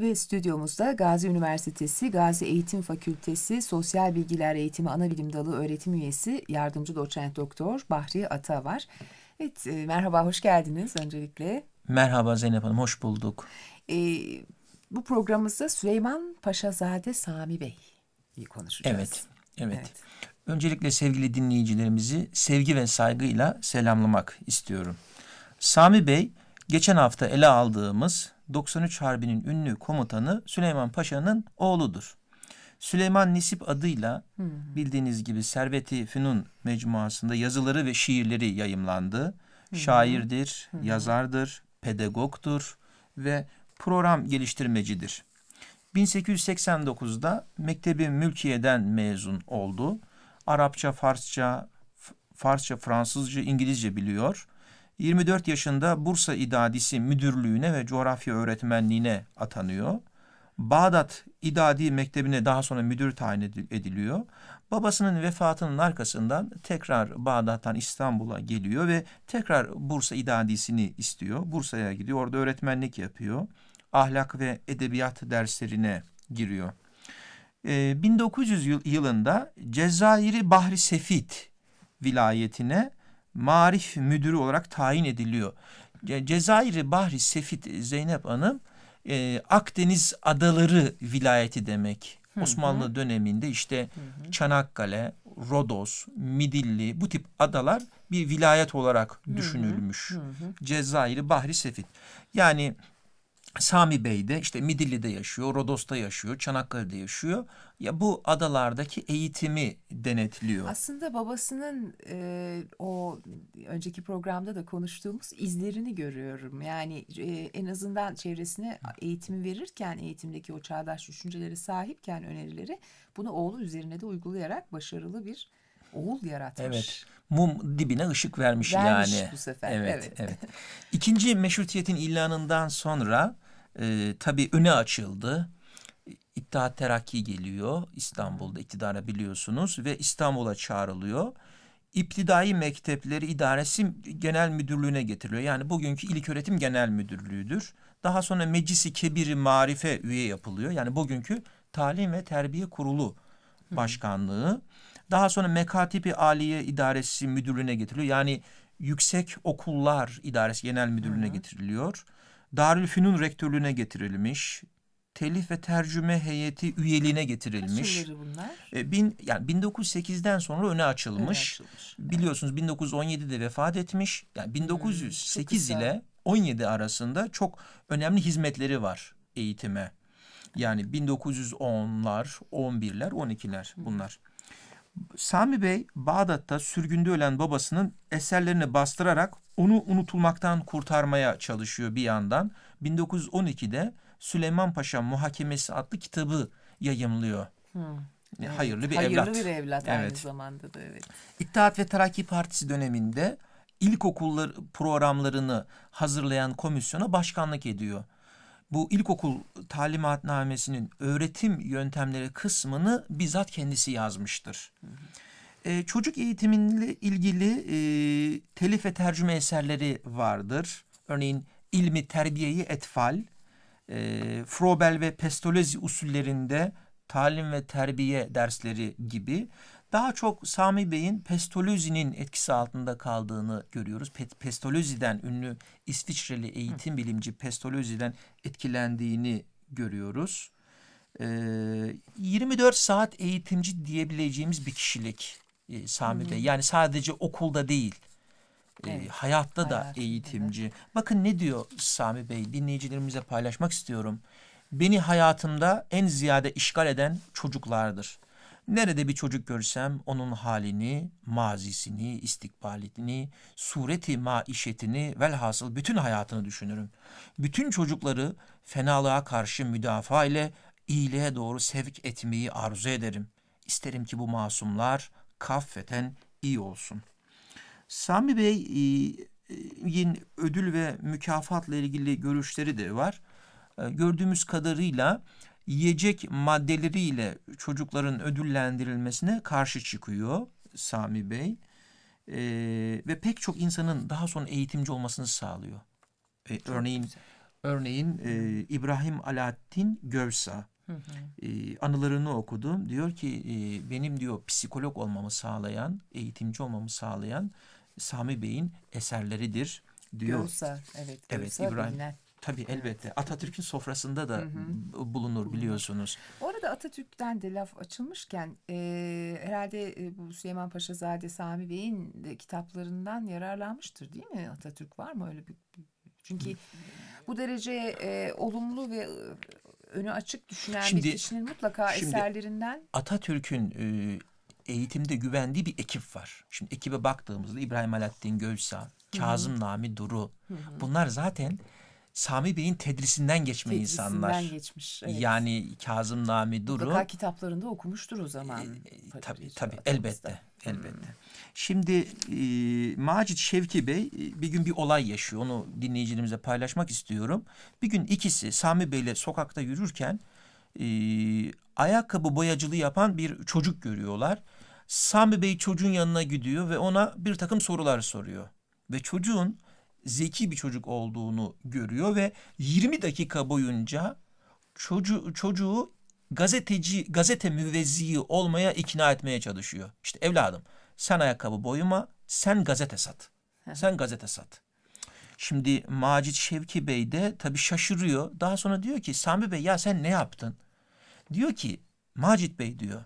ve stüdyomuzda Gazi Üniversitesi Gazi Eğitim Fakültesi Sosyal Bilgiler Eğitimi Anabilim Dalı öğretim üyesi yardımcı doçent doktor Bahri Ata var. Evet e, merhaba hoş geldiniz öncelikle. Merhaba Zeynep Hanım hoş bulduk. E, bu programımızda Süleyman Paşazade Sami Bey iyi konuşacağız. Evet, evet. evet. Öncelikle sevgili dinleyicilerimizi sevgi ve saygıyla selamlamak istiyorum. Sami Bey geçen hafta ele aldığımız 93 Harbi'nin ünlü komutanı Süleyman Paşa'nın oğludur. Süleyman Nisip adıyla hmm. bildiğiniz gibi Serveti Fünun mecmuasında yazıları ve şiirleri yayımlandı. Hmm. Şairdir, hmm. yazardır, pedagogdur ve program geliştirmecidir. 1889'da Mektebi Mülkiye'den mezun oldu. Arapça, Farsça, Farsça, Fransızca, İngilizce biliyor. 24 yaşında Bursa İdadisi Müdürlüğü'ne ve coğrafya öğretmenliğine atanıyor. Bağdat İdadi Mektebi'ne daha sonra müdür tayin ediliyor. Babasının vefatının arkasından tekrar Bağdat'tan İstanbul'a geliyor ve tekrar Bursa İdadisini istiyor. Bursa'ya gidiyor, orada öğretmenlik yapıyor. Ahlak ve edebiyat derslerine giriyor. Ee, 1900 yılında Cezayir'i Bahri Sefit vilayetine marif müdürü olarak tayin ediliyor. Ce Cezayir'i Bahri Sefit Zeynep Hanım e, Akdeniz Adaları vilayeti demek. Hı hı. Osmanlı döneminde işte hı hı. Çanakkale, Rodos, Midilli bu tip adalar bir vilayet olarak düşünülmüş. Hı Cezayir'i Bahri Sefit. Yani Sami Bey de işte Midilli'de yaşıyor, Rodos'ta yaşıyor, Çanakkale'de yaşıyor. Ya bu adalardaki eğitimi denetliyor. Aslında babasının e, o önceki programda da konuştuğumuz izlerini görüyorum. Yani e, en azından çevresine eğitimi verirken, eğitimdeki o çağdaş düşüncelere sahipken önerileri bunu oğlu üzerine de uygulayarak başarılı bir oğul yaratmış. Evet mum dibine ışık vermiş, vermiş yani. bu sefer. Evet, evet. evet. İkinci meşrutiyetin ilanından sonra e, tabii öne açıldı. İttihat Terakki geliyor İstanbul'da iktidara biliyorsunuz ve İstanbul'a çağrılıyor. İptidai mektepleri idaresi genel müdürlüğüne getiriliyor. Yani bugünkü İlköğretim Genel Müdürlüğü'dür. Daha sonra Meclisi Kebiri Marife üye yapılıyor. Yani bugünkü Talim ve Terbiye Kurulu Başkanlığı. Hı. Daha sonra Mekatibi Aliye İdaresi Müdürlüğü'ne getiriliyor. Yani Yüksek Okullar İdaresi Genel Müdürlüğü'ne Hı -hı. getiriliyor. Darülfünun Rektörlüğü'ne getirilmiş. Telif ve Tercüme Heyeti üyeliğine getirilmiş. bunlar? E, bin, yani 1908'den sonra öne açılmış. Öne açılmış. Biliyorsunuz evet. 1917'de vefat etmiş. Yani 1908 ile 17 arasında çok önemli hizmetleri var eğitime. Yani 1910'lar, 11'ler, 12'ler bunlar. Hmm. Sami Bey Bağdat'ta sürgünde ölen babasının eserlerini bastırarak onu unutulmaktan kurtarmaya çalışıyor bir yandan. 1912'de Süleyman Paşa Muhakemesi adlı kitabı yayımlıyor. Hmm. Evet. Hayırlı bir Hayırlı evlat. Hayırlı bir evlat evet. zamanda da evet. İttihat ve Terakki Partisi döneminde ilkokullar programlarını hazırlayan komisyona başkanlık ediyor bu ilkokul talimatnamesinin öğretim yöntemleri kısmını bizzat kendisi yazmıştır. Hı hı. E, çocuk eğitiminle ilgili e, telif ve tercüme eserleri vardır. Örneğin ilmi terbiyeyi etfal, e, Frobel ve Pestolezi usullerinde talim ve terbiye dersleri gibi daha çok Sami Bey'in Pestolozi'nin etkisi altında kaldığını görüyoruz. Pestolozi'den ünlü İsviçreli eğitim bilimci Pestolozi'den etkilendiğini görüyoruz. E, ee, 24 saat eğitimci diyebileceğimiz bir kişilik e, Sami Bey. Yani sadece okulda değil. E, evet, e, hayatta hayat, da eğitimci. Evet. Bakın ne diyor Sami Bey dinleyicilerimize paylaşmak istiyorum. Beni hayatımda en ziyade işgal eden çocuklardır. Nerede bir çocuk görsem onun halini, mazisini, istikbalini, sureti maişetini velhasıl bütün hayatını düşünürüm. Bütün çocukları fenalığa karşı müdafaa ile iyiliğe doğru sevk etmeyi arzu ederim. İsterim ki bu masumlar kaffeten iyi olsun. Sami Bey'in e, ödül ve mükafatla ilgili görüşleri de var. E, gördüğümüz kadarıyla yiyecek maddeleriyle çocukların ödüllendirilmesine karşı çıkıyor Sami Bey. E, ve pek çok insanın daha sonra eğitimci olmasını sağlıyor. E, örneğin güzel. örneğin e, İbrahim Alaaddin Gövsa hı hı. E, anılarını okudum. Diyor ki e, benim diyor psikolog olmamı sağlayan, eğitimci olmamı sağlayan Sami Bey'in eserleridir diyor. Gövsa, evet. Gövsa evet, İbrahim. Bilinen. Tabii elbette. Evet. Atatürk'ün sofrasında da hı hı. bulunur biliyorsunuz. Orada Atatürk'ten de laf açılmışken e, herhalde e, bu Süleyman Paşazade Sami Bey'in kitaplarından yararlanmıştır değil mi? Atatürk var mı öyle bir... Çünkü bu derece e, olumlu ve önü açık düşünen şimdi, bir kişinin mutlaka şimdi, eserlerinden... Atatürk'ün e, eğitimde güvendiği bir ekip var. Şimdi ekibe baktığımızda İbrahim Alaaddin Gövsa, Kazım hı hı. Nami Duru hı hı. bunlar zaten... Hı Sami Bey'in tedrisinden geçme tedrisinden insanlar. geçmiş. Evet. Yani Kazım Nami Duru. Mutlaka kitaplarında okumuştur o zaman. E, e tabii tabii elbette. Elbette. Hmm. Şimdi e, Macit Şevki Bey e, bir gün bir olay yaşıyor. Onu dinleyicilerimize paylaşmak istiyorum. Bir gün ikisi Sami Bey'le sokakta yürürken e, ayakkabı boyacılığı yapan bir çocuk görüyorlar. Sami Bey çocuğun yanına gidiyor ve ona bir takım sorular soruyor. Ve çocuğun zeki bir çocuk olduğunu görüyor ve 20 dakika boyunca çocuğu, çocuğu gazeteci, gazete müvezziği olmaya ikna etmeye çalışıyor. İşte evladım sen ayakkabı boyuma, sen gazete sat. Sen gazete sat. Şimdi Macit Şevki Bey de tabii şaşırıyor. Daha sonra diyor ki Sami Bey ya sen ne yaptın? Diyor ki Macit Bey diyor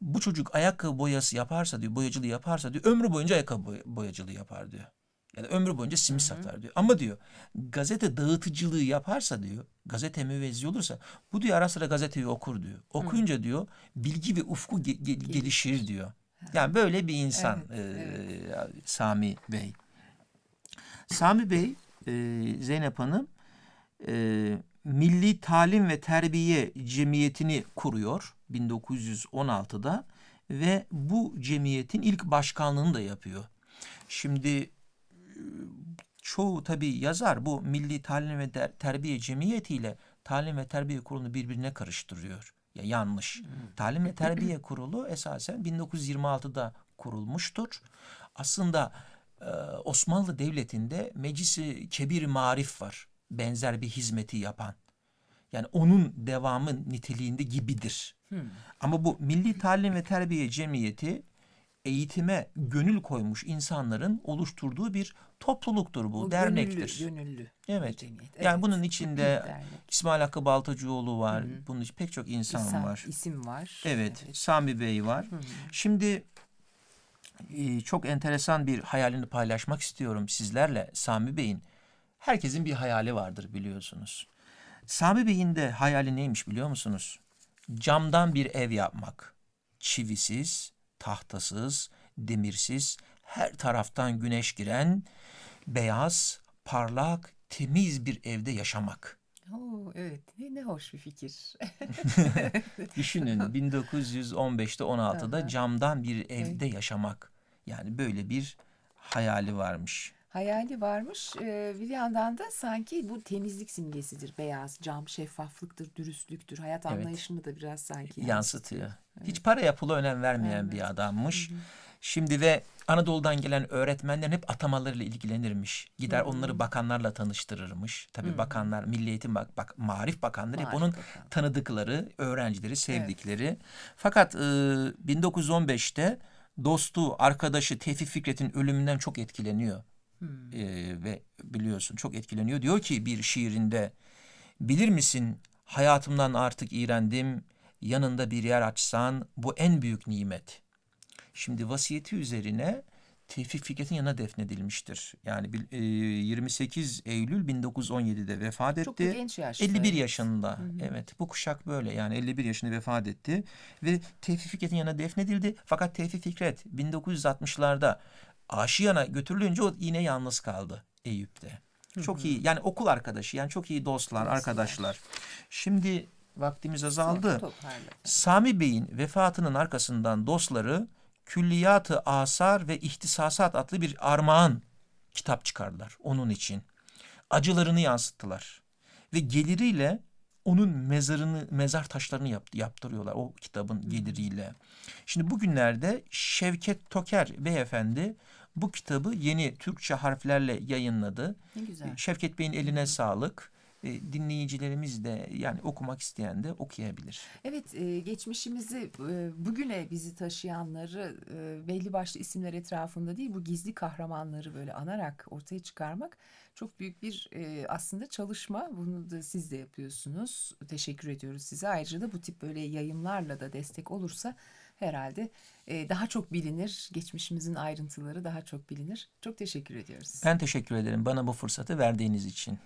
bu çocuk ayakkabı boyası yaparsa diyor boyacılığı yaparsa diyor ömrü boyunca ayakkabı boyacılığı yapar diyor. Yani ömrü boyunca simit satar diyor. Ama diyor gazete dağıtıcılığı yaparsa diyor gazete müvezzi olursa bu diyor ara sıra gazeteyi okur diyor. Okuyunca Hı. diyor bilgi ve ufku ge ge gelişir diyor. Yani böyle bir insan evet, e, evet. Sami Bey. Sami Bey e, Zeynep Hanım e, Milli Talim ve Terbiye Cemiyeti'ni kuruyor 1916'da ve bu cemiyetin ilk başkanlığını da yapıyor. Şimdi çoğu tabii yazar bu Milli Talim ve Terbiye Cemiyeti ile Talim ve Terbiye Kurulu'nu birbirine karıştırıyor. Ya yanlış. Hmm. Talim ve Terbiye Kurulu esasen 1926'da kurulmuştur. Aslında e, Osmanlı Devleti'nde Meclisi Kebir Marif var. Benzer bir hizmeti yapan. Yani onun devamı niteliğinde gibidir. Hmm. Ama bu Milli Talim ve Terbiye Cemiyeti eğitime gönül koymuş insanların oluşturduğu bir topluluktur bu, o dernektir. Gönüllü, gönüllü. Evet. evet. Yani bunun içinde İsmail Hakkı Baltacıoğlu var. Hı hı. Bunun pek çok insan İsa, var. İsim var. Evet, evet. Sami Bey var. Hı hı. Şimdi e, çok enteresan bir hayalini paylaşmak istiyorum sizlerle Sami Bey'in. Herkesin bir hayali vardır biliyorsunuz. Sami Bey'in de hayali neymiş biliyor musunuz? Camdan bir ev yapmak. Çivisiz, tahtasız, demirsiz, her taraftan güneş giren, beyaz, parlak, temiz bir evde yaşamak. Oo, evet ne, ne hoş bir fikir. Düşünün 1915'te 16'da camdan bir evde yaşamak. Yani böyle bir hayali varmış hayali varmış. Ee, bir yandan da sanki bu temizlik simgesidir. Beyaz, cam, şeffaflıktır, dürüstlüktür. Hayat evet. anlayışını da biraz sanki e, yansıtıyor. Evet. Hiç para yapılı önem vermeyen evet. bir adammış. Hı hı. Şimdi ve Anadolu'dan gelen öğretmenlerin hep atamalarıyla ilgilenirmiş. Gider hı hı. onları bakanlarla tanıştırırmış. Tabii hı hı. bakanlar, Milli Eğitim bak, bak Marif Bakanları Marif hep onun bakan. tanıdıkları, öğrencileri, sevdikleri. Evet. Fakat e, 1915'te dostu, arkadaşı Tevfik Fikret'in ölümünden çok etkileniyor. Hmm. Ee, ve biliyorsun çok etkileniyor. Diyor ki bir şiirinde bilir misin hayatımdan artık iğrendim. Yanında bir yer açsan bu en büyük nimet. Şimdi vasiyeti üzerine Tevfik Fikret'in yanına defnedilmiştir. Yani e, 28 Eylül 1917'de vefat etti. Çok genç yaşta. 51 yaşında. Hı hı. Evet bu kuşak böyle yani 51 yaşında vefat etti. Ve Tevfik Fikret'in yanına defnedildi. Fakat Tevfik Fikret 1960'larda aşiyana götürülünce o yine yalnız kaldı Eyüp'te. Çok Hı -hı. iyi yani okul arkadaşı yani çok iyi dostlar, Kesinlikle. arkadaşlar. Şimdi vaktimiz azaldı. Sami Bey'in vefatının arkasından dostları Külliyatı Asar ve İhtisasat adlı bir armağan kitap çıkardılar onun için. Acılarını yansıttılar ve geliriyle onun mezarını mezar taşlarını yaptı, yaptırıyorlar o kitabın geliriyle. Şimdi bugünlerde Şevket Toker beyefendi bu kitabı yeni Türkçe harflerle yayınladı. Ne güzel. E, Şevket Bey'in eline sağlık e, dinleyicilerimiz de yani okumak isteyen de okuyabilir. Evet e, geçmişimizi bugüne bizi taşıyanları belli başlı isimler etrafında değil bu gizli kahramanları böyle anarak ortaya çıkarmak çok büyük bir aslında çalışma. Bunu da siz de yapıyorsunuz. Teşekkür ediyoruz size. Ayrıca da bu tip böyle yayınlarla da destek olursa herhalde e, daha çok bilinir. Geçmişimizin ayrıntıları daha çok bilinir. Çok teşekkür ediyoruz. Ben teşekkür ederim bana bu fırsatı verdiğiniz için.